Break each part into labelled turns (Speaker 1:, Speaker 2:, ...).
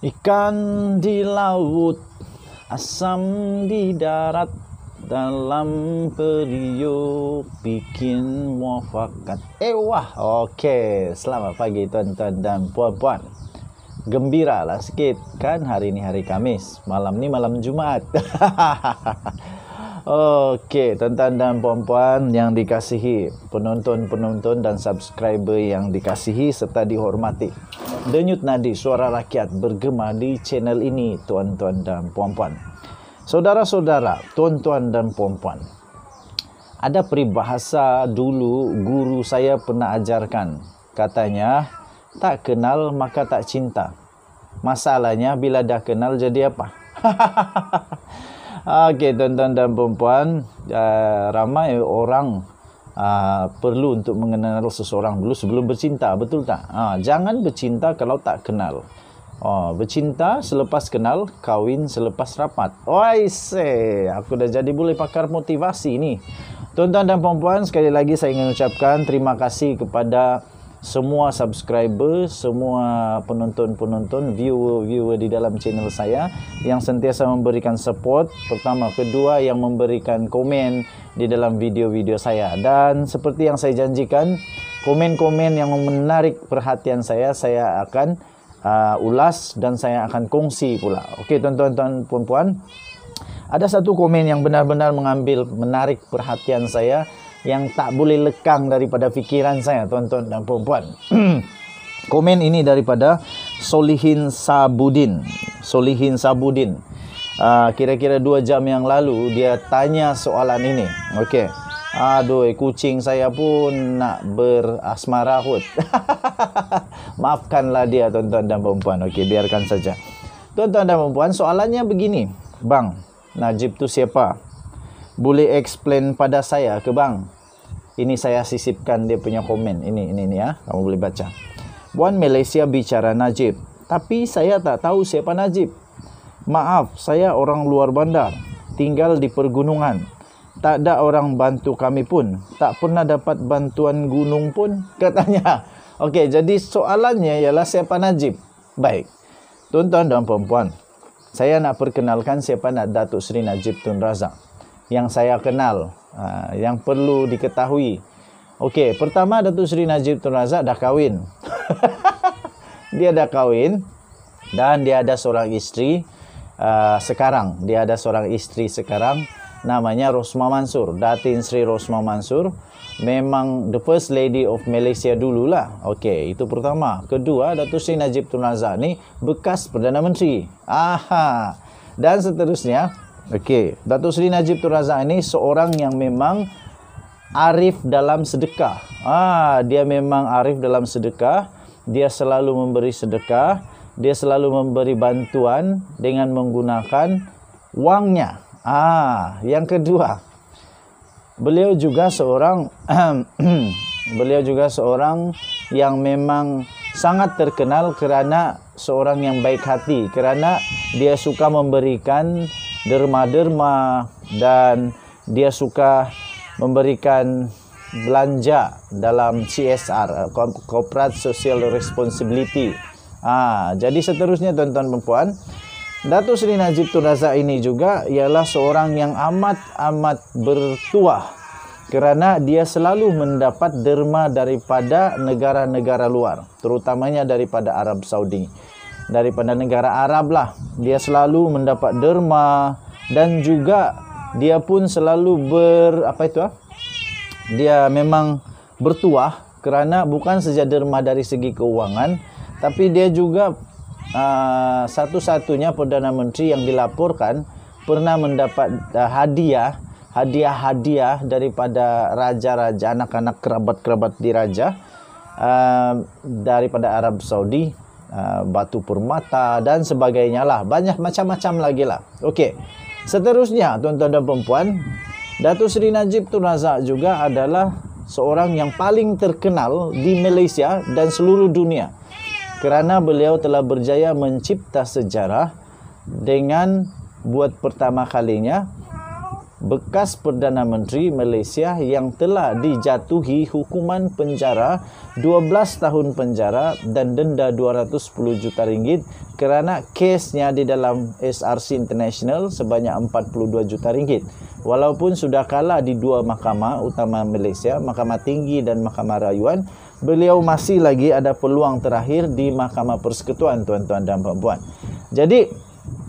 Speaker 1: Ikan di laut, asam di darat, dalam periuk bikin muafakat. Eh wah, okey. Selamat pagi tuan-tuan dan puan-puan. Gembira lah sikit kan hari ini hari Kamis. Malam ni malam Jumaat. Okey, tuan-tuan dan puan-puan yang dikasihi, penonton-penonton dan subscriber yang dikasihi serta dihormati. Denyut nadi suara rakyat bergema di channel ini, tuan-tuan dan puan-puan. Saudara-saudara, tuan-tuan dan puan-puan. Ada peribahasa dulu guru saya pernah ajarkan. Katanya, tak kenal maka tak cinta. Masalahnya bila dah kenal jadi apa? Okey, tuan-tuan dan perempuan, uh, eh, ramai orang uh, perlu untuk mengenal seseorang dulu sebelum bercinta, betul tak? Uh, jangan bercinta kalau tak kenal. Oh, bercinta selepas kenal, kawin selepas rapat. Oi, aku dah jadi boleh pakar motivasi ni. Tuan-tuan dan perempuan, sekali lagi saya ingin ucapkan terima kasih kepada semua subscriber, semua penonton-penonton, viewer-viewer di dalam channel saya yang sentiasa memberikan support. Pertama, kedua yang memberikan komen di dalam video-video saya. Dan seperti yang saya janjikan, komen-komen yang menarik perhatian saya, saya akan uh, ulas dan saya akan kongsi pula. Okey, tuan-tuan, puan-puan. Ada satu komen yang benar-benar mengambil menarik perhatian saya yang tak boleh lekang daripada fikiran saya tuan-tuan dan puan-puan. Komen ini daripada Solihin Sabudin. Solihin Sabudin. Uh, kira-kira dua jam yang lalu dia tanya soalan ini. Okey. Aduh, eh, kucing saya pun nak berasmara hut. Maafkanlah dia tuan-tuan dan puan-puan. Okey, biarkan saja. Tuan-tuan dan puan-puan, soalannya begini. Bang, Najib tu siapa? boleh explain pada saya ke bang? Ini saya sisipkan dia punya komen. Ini, ini, ini ya. Kamu boleh baca. Buan Malaysia bicara Najib. Tapi saya tak tahu siapa Najib. Maaf, saya orang luar bandar. Tinggal di pergunungan. Tak ada orang bantu kami pun. Tak pernah dapat bantuan gunung pun katanya. Okey, jadi soalannya ialah siapa Najib? Baik. Tuan-tuan dan puan Saya nak perkenalkan siapa nak Datuk Seri Najib Tun Razak yang saya kenal uh, yang perlu diketahui. Okey, pertama Datuk Seri Najib Tun Razak dah kahwin. dia dah kahwin dan dia ada seorang isteri uh, sekarang. Dia ada seorang isteri sekarang namanya Rosma Mansur, Datin Sri Rosma Mansur. Memang the first lady of Malaysia dululah. Okey, itu pertama. Kedua, Datuk Seri Najib Tun Razak ni bekas Perdana Menteri. Aha. Dan seterusnya, Okey, Datuk Seri Najib Tun Razak ini seorang yang memang arif dalam sedekah. Ah, dia memang arif dalam sedekah. Dia selalu memberi sedekah, dia selalu memberi bantuan dengan menggunakan wangnya. Ah, yang kedua. Beliau juga seorang beliau juga seorang yang memang sangat terkenal kerana seorang yang baik hati, kerana dia suka memberikan derma-derma dan dia suka memberikan belanja dalam CSR eh, Corporate Social Responsibility. Ah, jadi seterusnya tuan-tuan dan puan, Datuk Seri Najib Tun Razak ini juga ialah seorang yang amat-amat bertuah kerana dia selalu mendapat derma daripada negara-negara luar, terutamanya daripada Arab Saudi daripada negara Arab lah. Dia selalu mendapat derma dan juga dia pun selalu ber apa itu ah? Dia memang bertuah kerana bukan saja derma dari segi keuangan tapi dia juga uh, satu-satunya perdana menteri yang dilaporkan pernah mendapat uh, hadiah hadiah-hadiah daripada raja-raja anak-anak kerabat-kerabat diraja uh, ah, daripada Arab Saudi Uh, batu permata dan sebagainya lah. Banyak macam-macam lagi lah. Okey. Seterusnya, tuan-tuan dan perempuan, Datuk Seri Najib Tun Razak juga adalah seorang yang paling terkenal di Malaysia dan seluruh dunia kerana beliau telah berjaya mencipta sejarah dengan buat pertama kalinya bekas Perdana Menteri Malaysia yang telah dijatuhi hukuman penjara 12 tahun penjara dan denda 210 juta ringgit kerana kesnya di dalam SRC International sebanyak 42 juta ringgit. Walaupun sudah kalah di dua mahkamah utama Malaysia, Mahkamah Tinggi dan Mahkamah Rayuan, beliau masih lagi ada peluang terakhir di Mahkamah Persekutuan tuan-tuan dan puan-puan. Jadi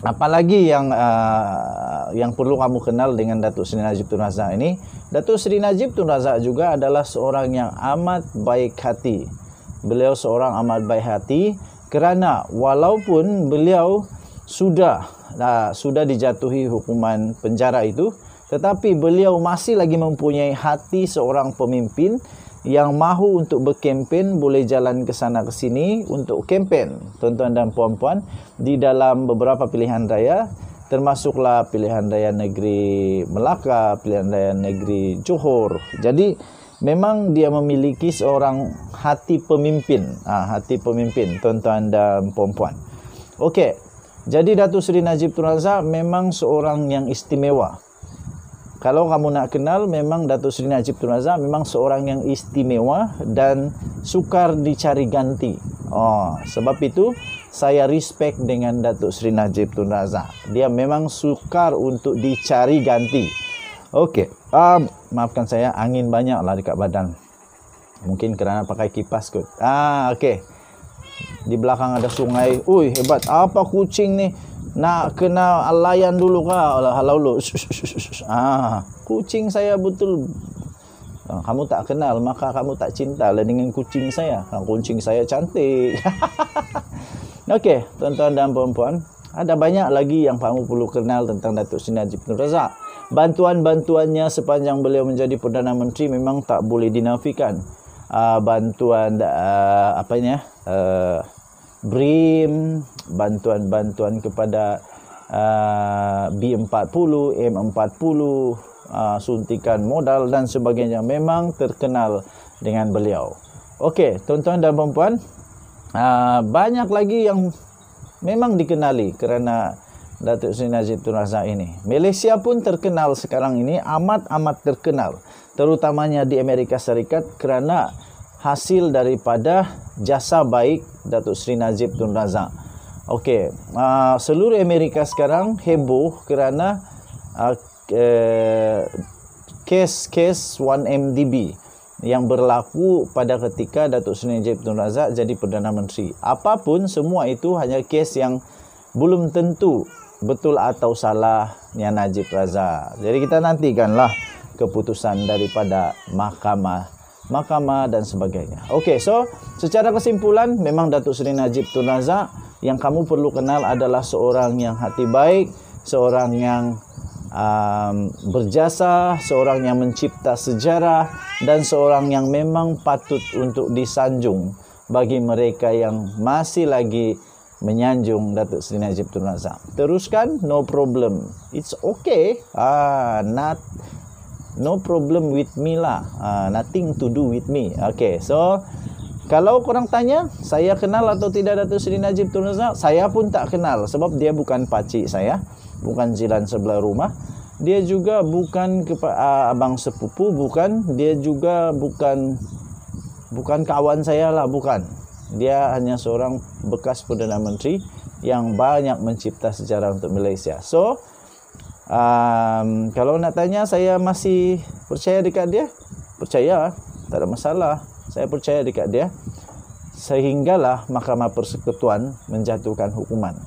Speaker 1: Hmm. apalagi yang uh, yang perlu kamu kenal dengan Datuk Seri Najib Tun Razak ini Datuk Seri Najib Tun Razak juga adalah seorang yang amat baik hati beliau seorang amat baik hati kerana walaupun beliau sudah uh, sudah dijatuhi hukuman penjara itu tetapi beliau masih lagi mempunyai hati seorang pemimpin yang mahu untuk berkempen boleh jalan ke sana ke sini untuk kempen tuan-tuan dan puan-puan di dalam beberapa pilihan raya termasuklah pilihan raya negeri Melaka, pilihan raya negeri Johor. Jadi memang dia memiliki seorang hati pemimpin, ha, hati pemimpin tuan-tuan dan puan-puan. Okey. Jadi Datuk Seri Najib Tun Razak memang seorang yang istimewa kalau kamu nak kenal memang Datuk Seri Najib Tun Razak memang seorang yang istimewa dan sukar dicari ganti. Oh, sebab itu saya respect dengan Datuk Seri Najib Tun Razak. Dia memang sukar untuk dicari ganti. Okey. Um, maafkan saya angin banyaklah dekat badan. Mungkin kerana pakai kipas kot. Ah, okey. Di belakang ada sungai. Ui, hebat. Apa kucing ni? nak kena layan dulu kah Allah halau lu ah kucing saya betul ah, kamu tak kenal maka kamu tak cinta lah dengan kucing saya ah, kucing saya cantik okey tuan-tuan dan puan-puan ada banyak lagi yang kamu perlu kenal tentang Datuk Seri Najib bin Razak. Bantuan-bantuannya sepanjang beliau menjadi Perdana Menteri memang tak boleh dinafikan. Uh, bantuan uh, apa ya? Uh, BRIM, bantuan-bantuan kepada uh, B40, M40, uh, suntikan modal dan sebagainya memang terkenal dengan beliau. Okey, tuan-tuan dan puan-puan, uh, banyak lagi yang memang dikenali kerana Datuk Seri Najib Tun Razak ini. Malaysia pun terkenal sekarang ini amat-amat terkenal terutamanya di Amerika Syarikat kerana hasil daripada jasa baik Datuk Seri Najib Tun Razak. Okey, uh, seluruh Amerika sekarang heboh kerana uh, uh, kes 1MDB yang berlaku pada ketika Datuk Seri Najib Tun Razak jadi Perdana Menteri. Apapun semua itu hanya kes yang belum tentu betul atau salah yang Najib Razak. Jadi kita nantikanlah keputusan daripada mahkamah mahkamah dan sebagainya. Okey, so secara kesimpulan memang Datuk Seri Najib Tun Razak yang kamu perlu kenal adalah seorang yang hati baik, seorang yang um, berjasa, seorang yang mencipta sejarah dan seorang yang memang patut untuk disanjung bagi mereka yang masih lagi menyanjung Datuk Seri Najib Tun Razak. Teruskan, no problem. It's okay. Ah, not no problem with me lah. Ah, nothing to do with me. Okay, so kalau korang tanya, saya kenal atau tidak Datuk Seri Najib Tun Razak? Saya pun tak kenal sebab dia bukan pacik saya, bukan jiran sebelah rumah. Dia juga bukan kepa, uh, abang sepupu, bukan. Dia juga bukan bukan kawan saya lah, bukan. Dia hanya seorang bekas Perdana Menteri yang banyak mencipta sejarah untuk Malaysia. So, um, kalau nak tanya, saya masih percaya dekat dia? Percaya, tak ada masalah. Saya percaya dekat dia sehinggalah Mahkamah Persekutuan menjatuhkan hukuman.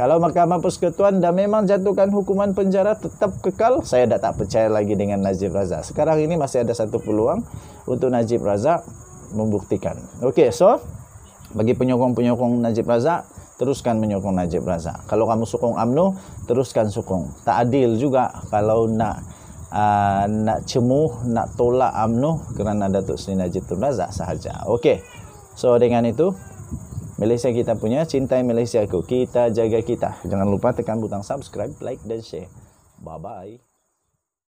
Speaker 1: Kalau Mahkamah Persekutuan dah memang jatuhkan hukuman penjara tetap kekal, saya dah tak percaya lagi dengan Najib Razak. Sekarang ini masih ada satu peluang untuk Najib Razak membuktikan. Okey, so bagi penyokong-penyokong Najib Razak, teruskan menyokong Najib Razak. Kalau kamu sokong UMNO, teruskan sokong. Tak adil juga kalau nak uh, nak cemuh, nak tolak UMNO kerana ada Datuk Seri Najib Razak sahaja. Okey. So dengan itu Malaysia kita punya cintai Malaysia ku kita jaga kita jangan lupa tekan butang subscribe like dan share bye bye